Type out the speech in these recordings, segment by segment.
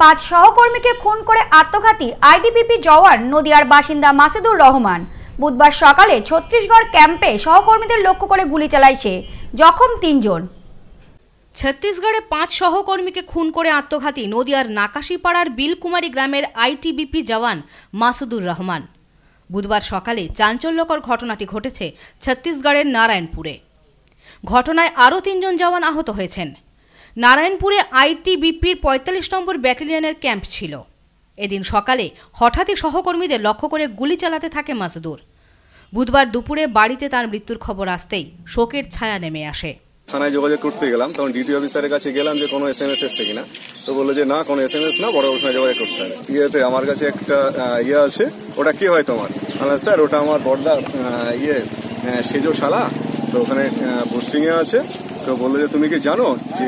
পাঁচ সহকর্মীকে খুন করে আত্মঘাতী আইডিপিপি জওয়ান নদিয়ার বাসিন্দা মাসিদুর রহমান বুধবার সকালে ছত্তিশগড় ক্যাম্পে সহকর্মীদের লক্ষ্য করে গুলি চালায় সে জখম তিনজন ছত্তিশগড়ে পাঁচ সহকর্মীকে খুন করে আত্মঘাতী নদিয়ার নাকাশিপাড়ার বিলকুমারী গ্রামের আইটিবিপি জওয়ান মাসুদুর রহমান বুধবার সকালে চাঞ্চল্যকর ঘটনাটি ঘটেছে ছত্তিশগড়ের নারায়ণপুরে ঘটনায় আরও তিনজন জওয়ান আহত হয়েছেন নারায়ণপুরে আইটিবিপির পঁয়তাল্লিশ নম্বর ব্যাটালিয়নের ক্যাম্প ছিল এদিন সকালে হঠাৎই সহকর্মীদের লক্ষ্য করে গুলি চালাতে থাকে মাসুদুর বুধবার দুপুরে বাড়িতে তার মৃত্যুর খবর আসতেই শোকের ছায়া নেমে আসে থানায় যোগাযোগ করতে গেলাম তখন ডিটি অফিসারের কাছে গেলাম যে কোনো এস এম এস এসছে কিনা তো বললো যে না কোনো এস এম এস না বড় ওখানে যোগাযোগ করতে হবে ইয়েতে আমার কাছে একটা ইয়ে আছে ওটা কি হয় তোমার স্যার ওটা আমার বর্দার ইয়ে সেজো শালা তো ওখানে পোস্টিংয়ে আছে তো বললো যে তুমি কি জানো যে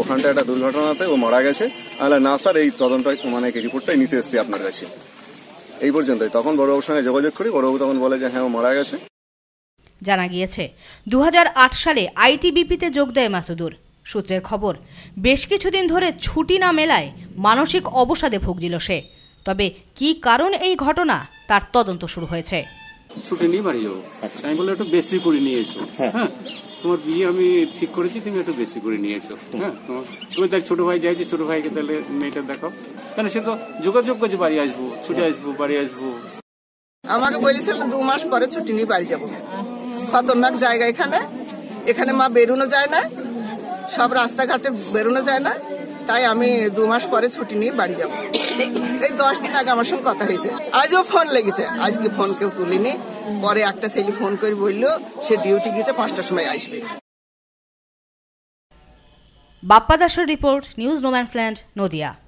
ওখানটা একটা দুর্ঘটনাতে ও মারা গেছে আহলে না স্যার এই তদন্তটা মানে রিপোর্টটাই নিতে এসছি আপনার কাছে এই পর্যন্তই তখন বড়বাবুর সঙ্গে যোগাযোগ করি বড়বাবু তখন বলে যে হ্যাঁ ও মারা গেছে জানা গিয়েছে দু সালে আইটিবিপিতে যোগ দেয় মাসুদুর সূত্রের খবর বেশ কিছুদিন ধরে ছুটি না মেলায় মানসিক অবসাদে ভুগছিল সে তবে কি কারণ এই ঘটনা তার তদন্ত শুরু হয়েছে ছুটি নিয়ে বাড়ি যাবো আচ্ছা। আমি বললাম একটু বেশি করে নিয়ে এসো হ্যাঁ।, হ্যাঁ তোমার বিয়ে আমি ঠিক করেছি তুমি একটু বেশি করে নিয়ে এসো হ্যাঁ তুমি তার ছোট ভাই যাইছি ছোট ভাইকে তাহলে মেয়েটা দেখাও কেন সে তো যোগাযোগ করছে বাড়ি আসবো ছুটে হ্যাঁ। আসবো বাড়ি আসবো আমাকে বলেছিল দু মাস পরে ছুটি নিয়ে বাড়ি যাবো খতরনাক জায়গা এখানে এখানে মা বেরোনো যায় না সব রাস্তাঘাটে বেরোনো যায় না তাই আমি দু মাস পরে ছুটি নিয়ে বাড়ি যাব এই দশ দিন আগে আমার সঙ্গে কথা হয়েছে আজও ফোন লেগেছে আজকে ফোন কেউ তুলিনি পরে একটা ছেলে ফোন করে বললো সে ডিউটি গিয়েছে পাঁচটার সময় আসবে বাপ্পা দাসের রিপোর্ট নিউজ রোম্যান্সল্যান্ড নদিয়া